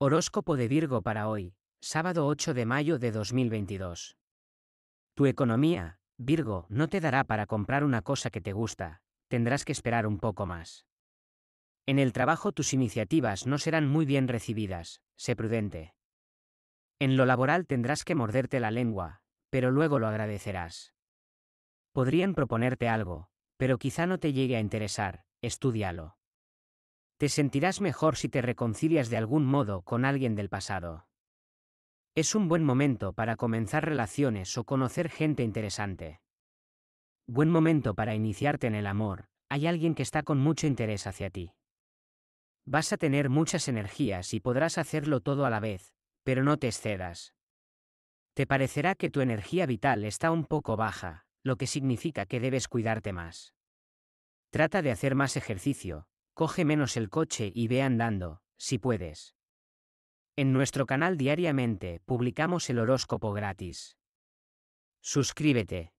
Horóscopo de Virgo para hoy, sábado 8 de mayo de 2022. Tu economía, Virgo, no te dará para comprar una cosa que te gusta, tendrás que esperar un poco más. En el trabajo tus iniciativas no serán muy bien recibidas, sé prudente. En lo laboral tendrás que morderte la lengua, pero luego lo agradecerás. Podrían proponerte algo, pero quizá no te llegue a interesar, estudialo. Te sentirás mejor si te reconcilias de algún modo con alguien del pasado. Es un buen momento para comenzar relaciones o conocer gente interesante. Buen momento para iniciarte en el amor, hay alguien que está con mucho interés hacia ti. Vas a tener muchas energías y podrás hacerlo todo a la vez, pero no te excedas. Te parecerá que tu energía vital está un poco baja, lo que significa que debes cuidarte más. Trata de hacer más ejercicio, coge menos el coche y ve andando, si puedes. En nuestro canal diariamente publicamos el horóscopo gratis. Suscríbete.